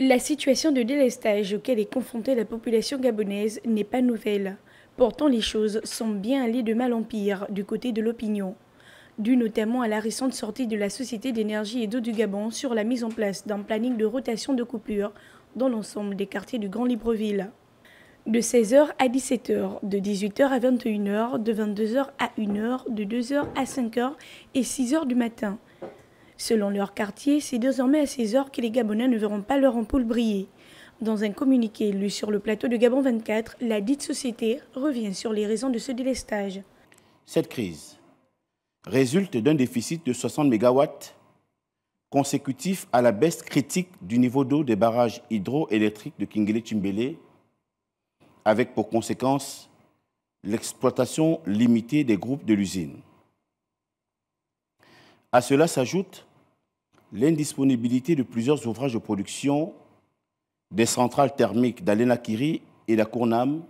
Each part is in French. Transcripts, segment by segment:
La situation de délestage auquel est confrontée la population gabonaise n'est pas nouvelle. Pourtant, les choses sont bien allées de mal en pire du côté de l'opinion, due notamment à la récente sortie de la Société d'énergie et d'eau du Gabon sur la mise en place d'un planning de rotation de coupure dans l'ensemble des quartiers du Grand Libreville. De 16h à 17h, de 18h à 21h, de 22h à 1h, de 2h à 5h et 6h du matin. Selon leur quartier, c'est désormais à ces heures que les Gabonais ne verront pas leur ampoule briller. Dans un communiqué lu sur le plateau de Gabon 24, la dite société revient sur les raisons de ce délestage. Cette crise résulte d'un déficit de 60 MW consécutif à la baisse critique du niveau d'eau des barrages hydroélectriques de Kingele-Timbélé, avec pour conséquence l'exploitation limitée des groupes de l'usine. À cela s'ajoute l'indisponibilité de plusieurs ouvrages de production des centrales thermiques d'Alenakiri et la Cournam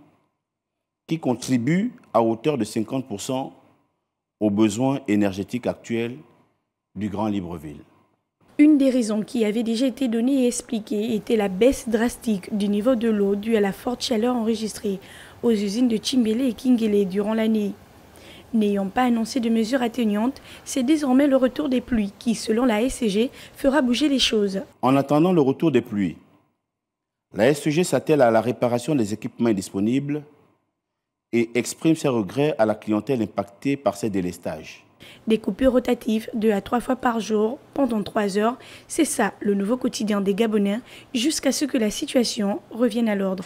qui contribuent à hauteur de 50% aux besoins énergétiques actuels du Grand Libreville. Une des raisons qui avait déjà été donnée et expliquée était la baisse drastique du niveau de l'eau due à la forte chaleur enregistrée aux usines de Chimbele et Kingele durant l'année n'ayant pas annoncé de mesures atténuantes, c'est désormais le retour des pluies qui, selon la SCG, fera bouger les choses. En attendant le retour des pluies, la SCG s'attelle à la réparation des équipements disponibles et exprime ses regrets à la clientèle impactée par ces délestages. Des coupures rotatives deux à trois fois par jour pendant trois heures, c'est ça le nouveau quotidien des Gabonais jusqu'à ce que la situation revienne à l'ordre.